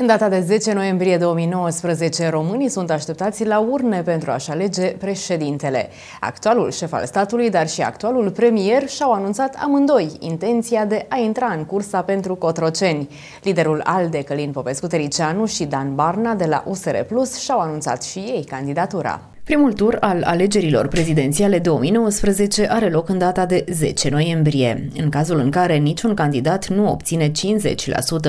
În data de 10 noiembrie 2019, românii sunt așteptați la urne pentru a-și alege președintele. Actualul șef al statului, dar și actualul premier și-au anunțat amândoi intenția de a intra în cursa pentru Cotroceni. Liderul ALDE, Călin popescu tericianu și Dan Barna de la USR Plus și-au anunțat și ei candidatura. Primul tur al alegerilor prezidențiale 2019 are loc în data de 10 noiembrie, în cazul în care niciun candidat nu obține 50%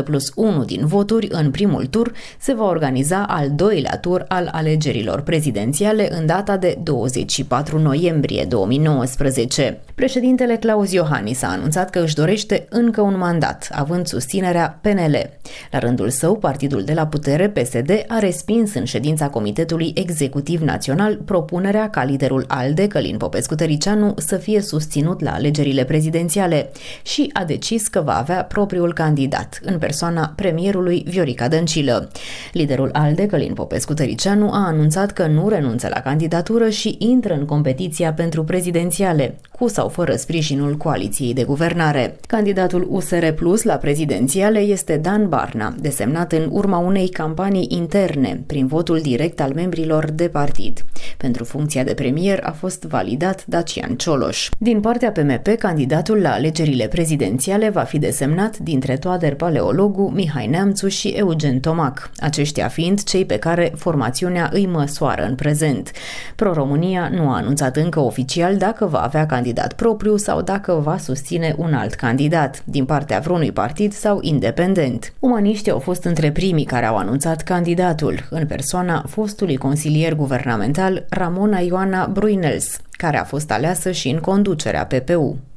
plus 1 din voturi în primul tur, se va organiza al doilea tur al alegerilor prezidențiale în data de 24 noiembrie 2019. Președintele Claus Iohannis a anunțat că își dorește încă un mandat, având susținerea PNL. La rândul său, partidul de la putere PSD a respins în ședința Comitetului Executiv Național Național propunerea ca liderul ALDE, Călin Popescu-Tăricianu, să fie susținut la alegerile prezidențiale și a decis că va avea propriul candidat, în persoana premierului Viorica Dăncilă. Liderul ALDE, Călin Popescu-Tăricianu, a anunțat că nu renunță la candidatură și intră în competiția pentru prezidențiale, cu sau fără sprijinul coaliției de guvernare. Candidatul USR Plus la prezidențiale este Dan Barna, desemnat în urma unei campanii interne, prin votul direct al membrilor de partid. Pentru funcția de premier a fost validat Dacian Cioloș. Din partea PMP, candidatul la alegerile prezidențiale va fi desemnat dintre Toader Paleologu, Mihai Neamțu și Eugen Tomac, aceștia fiind cei pe care formațiunea îi măsoară în prezent. Pro-România nu a anunțat încă oficial dacă va avea candidat propriu sau dacă va susține un alt candidat, din partea vreunui partid sau independent. Umaniștii au fost între primii care au anunțat candidatul, în persoana fostului consilier guvernamental Ramona Ioana Bruinels, care a fost aleasă și în conducerea PPU.